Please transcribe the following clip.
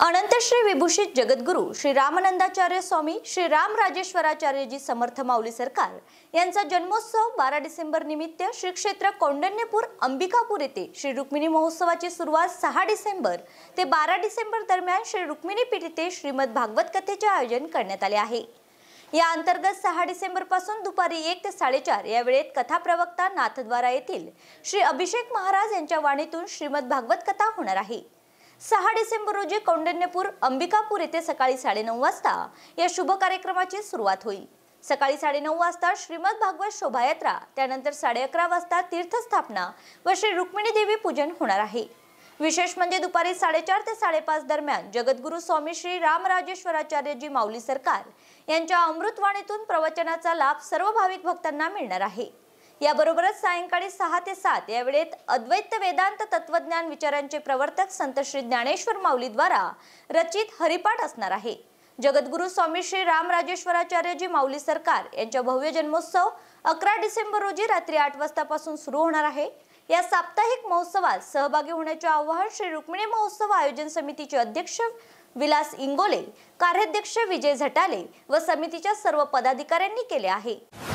अनंत श्री विभूषित जगद्गुरू श्री रामानंदाचार्य स्वामी श्री राम राजेश्वराचार्यजी समर्थ माऊली सरकार यांचा जन्मोत्सव बारा डिसेंबर निमित्त श्री क्षेत्र कौंडण्यपूर अंबिकापूर येथे श्री रुक्मिणी महोत्सवाची सुरुवात सहा डिसेंबर ते बारा डिसेंबर दरम्यान श्री रुक्मिणी पीठ येथे श्रीमद भागवत कथेचे आयोजन करण्यात आले आहे या अंतर्गत सहा डिसेंबरपासून दुपारी एक ते साडेचार या वेळेत कथा प्रवक्ता नाथद्वारा येथील श्री अभिषेक महाराज यांच्या वाणीतून श्रीमद भागवत कथा होणार आहे सहा डिसेंबर रोजी कौंडण्यपूर अंबिकापूर येथे सकाळी साडेनऊ वाजता या शुभ कार्यक्रमाची सुरुवात होईल सकाळी साडेनऊ वाजता श्रीमद भागवत शोभायात्रा त्यानंतर साडे अकरा वाजता तीर्थस्थापना व श्री रुक्मिणी देवी पूजन होणार आहे विशेष म्हणजे दुपारी साडेचार ते साडेपाच दरम्यान जगद्गुरु स्वामी श्री रामराजेश्वराचार्यजी माऊली सरकार यांच्या अमृतवाणीतून प्रवचनाचा लाभ सर्व भाविक भक्तांना मिळणार आहे याबरोबरच सायंकाळी सहा ते सात या वेळेत अद्वैत वेदांत तत्वज्ञान विचारांचे प्रवर्तक संत श्री ज्ञानेश्वर माऊलीद्वारा रचित हरिपाठ असणार आहे जगद्गुरु स्वामी श्री राम राजेश्वराचार्यजी माऊली सरकार यांच्या भव्य जन्मोत्सव अकरा डिसेंबर रोजी रात्री आठ वाजतापासून सुरू होणार आहे या साप्ताहिक महोत्सवात सहभागी होण्याचे आवाहन श्री रुक्मिणी महोत्सव आयोजन समितीचे अध्यक्ष विलास इंगोले कार्याध्यक्ष विजय झटाले व समितीच्या सर्व पदाधिकाऱ्यांनी केले आहे